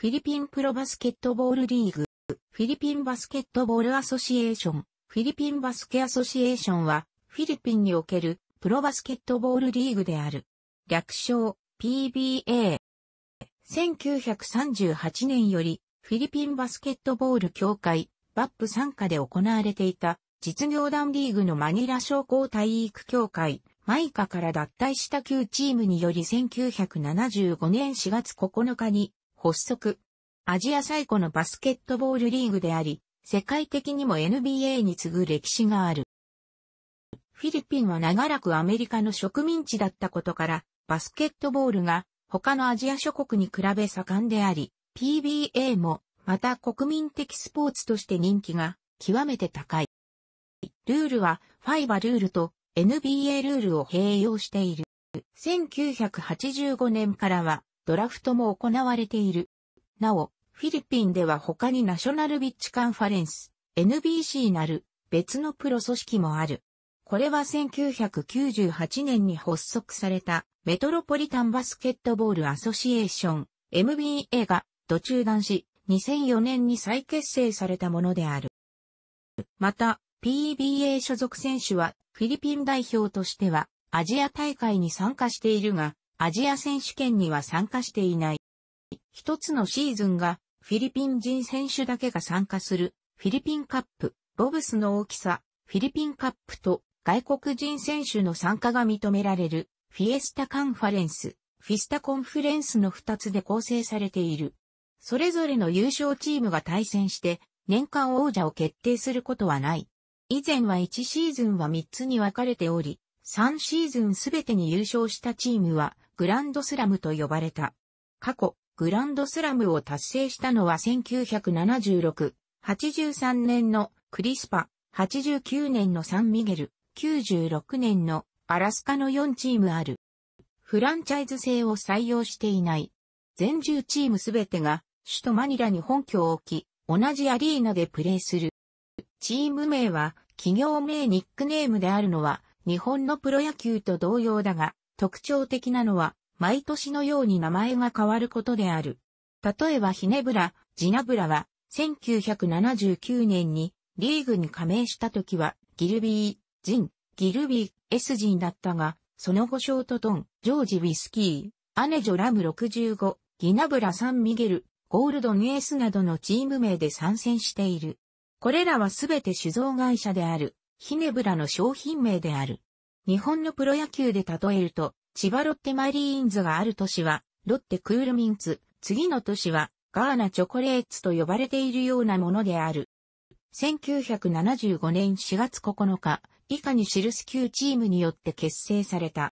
フィリピンプロバスケットボールリーグ、フィリピンバスケットボールアソシエーション、フィリピンバスケアソシエーションは、フィリピンにおけるプロバスケットボールリーグである。略称、PBA。1938年より、フィリピンバスケットボール協会、バップ参加で行われていた、実業団リーグのマニラ商工体育協会、マイカから脱退した旧チームにより1975年4月9日に発足。アジア最古のバスケットボールリーグであり、世界的にも NBA に次ぐ歴史がある。フィリピンは長らくアメリカの植民地だったことから、バスケットボールが他のアジア諸国に比べ盛んであり、PBA もまた国民的スポーツとして人気が極めて高い。ルールはファイバルールと NBA ルールを併用している。1985年からはドラフトも行われている。なお、フィリピンでは他にナショナルビッチカンファレンス、NBC なる別のプロ組織もある。これは1998年に発足されたメトロポリタンバスケットボールアソシエーション MBA が途中断し2004年に再結成されたものである。また PBA 所属選手はフィリピン代表としてはアジア大会に参加しているがアジア選手権には参加していない。一つのシーズンがフィリピン人選手だけが参加するフィリピンカップ、ボブスの大きさ、フィリピンカップと外国人選手の参加が認められるフィエスタカンファレンス、フィスタコンフレンスの二つで構成されている。それぞれの優勝チームが対戦して年間王者を決定することはない。以前は1シーズンは3つに分かれており、3シーズンすべてに優勝したチームはグランドスラムと呼ばれた。過去、グランドスラムを達成したのは1976、83年のクリスパ、89年のサンミゲル、96年のアラスカの4チームある。フランチャイズ制を採用していない。全10チームすべてが首都マニラに本拠を置き、同じアリーナでプレーする。チーム名は企業名ニックネームであるのは日本のプロ野球と同様だが、特徴的なのは、毎年のように名前が変わることである。例えばヒネブラ、ジナブラは、1979年にリーグに加盟した時は、ギルビー、ジン、ギルビー、エスジンだったが、その後ショートトン、ジョージ・ウィスキー、アネジョ・ラム65、ギナブラ・サン・ミゲル、ゴールド・ニエースなどのチーム名で参戦している。これらはすべて酒造会社である、ヒネブラの商品名である。日本のプロ野球で例えると、千葉ロッテマリーンズがある年は、ロッテクールミンツ、次の年は、ガーナチョコレーツと呼ばれているようなものである。1975年4月9日、以下にシルス級チームによって結成された。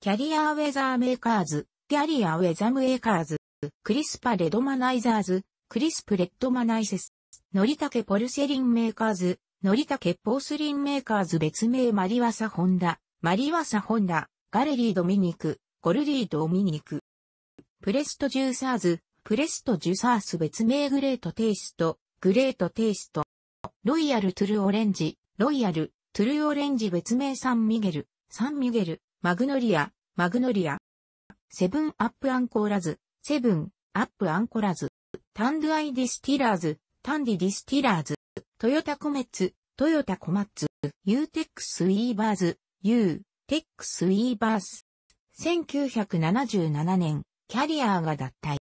キャリアウェザーメーカーズ、キャリアウェザーメーカーズ、クリスパレドマナイザーズ、クリスプレッドマナイセス、ノリタケポルセリンメーカーズ、ノリタケポースリンメーカーズ別名マリワサホンダ、マリワサ・ホンダ、ガレリー・ドミニク、ゴルリー・ドミニク。プレスト・ジューサーズ、プレスト・ジューサース別名グレート・テイスト、グレート・テイスト。ロイヤル・トゥル・オレンジ、ロイヤル、トゥル・オレンジ別名サン・ミゲル、サン・ミゲル、マグノリア、マグノリア。セブン・アップ・アンコーラズ、セブン、アップ・アンコラズ。タンドゥ・アイ・ディスティラーズ、タンディ・ディスティラーズ。トヨタ・コメッツ、トヨタ・コマッツ、ユーテックス・イーバーズ、U、テックス・イーバース。1977年、キャリアーが脱退。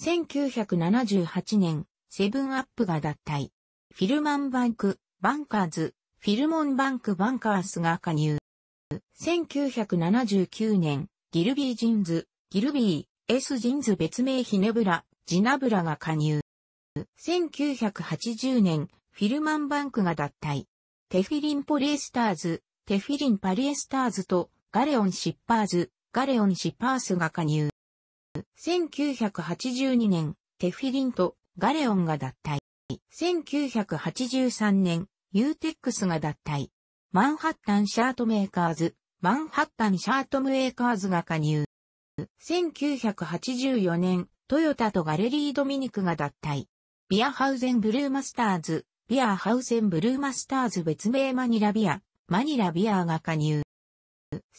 1978年、セブンアップが脱退。フィルマンバンク、バンカーズ、フィルモンバンクバンカースが加入。1979年、ギルビージンズ、ギルビー、エス・ジンズ別名ヒネブラ、ジナブラが加入。1980年、フィルマンバンクが脱退。テフィリンポレイスターズ、テフィリン・パリエスターズとガレオン・シッパーズ、ガレオン・シッパースが加入。1982年、テフィリンとガレオンが脱退。1983年、ユーテックスが脱退。マンハッタンシャートメーカーズ、マンハッタンシャートメーカーズが加入。1984年、トヨタとガレリー・ドミニクが脱退。ビアハウゼンブルーマスターズ、ビアハウゼンブルーマスターズ別名マニラビア、マニラビアーが加入。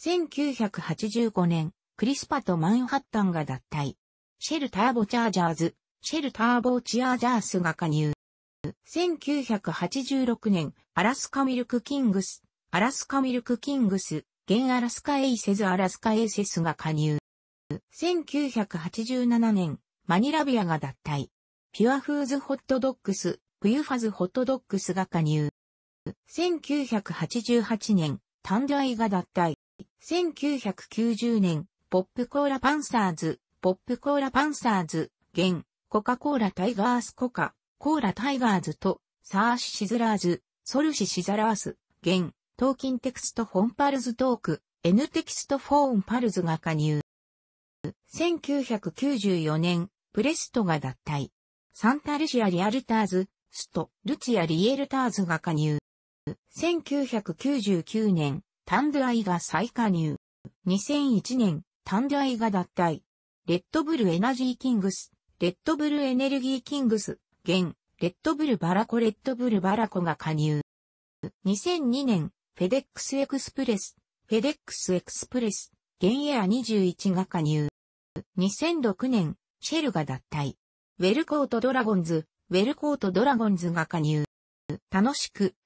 1985年、クリスパとマンハッタンが脱退。シェルターボチャージャーズ、シェルターボチャージャースが加入。1986年、アラスカミルクキングス、アラスカミルクキングス、現アラスカエイセズアラスカエイセスが加入。1987年、マニラビアが脱退。ピュアフーズホットドッグス、プユファズホットドッグスが加入。1988年、タンダイが脱退。1990年、ポップコーラパンサーズ、ポップコーラパンサーズ、現、コカ・コーラタイガースコカ、コーラタイガーズと、サーシ・シズラーズ、ソルシ・シザラース、現、トーキンテクスト・フォンパルズトーク、N テキスト・フォーンパルズが加入。1994年、プレストが脱退。サンタルシア・リアルターズ、スト、ルチア・リエルターズが加入。1999年、タンドアイが再加入。2001年、タンドアイが脱退。レッドブルエナジーキングス、レッドブルエネルギーキングス、現、レッドブルバラコレッドブルバラコが加入。2002年、フェデックスエクスプレス、フェデックスエクスプレス、現エア21が加入。2006年、シェルが脱退。ウェルコートドラゴンズ、ウェルコートドラゴンズが加入。楽しく、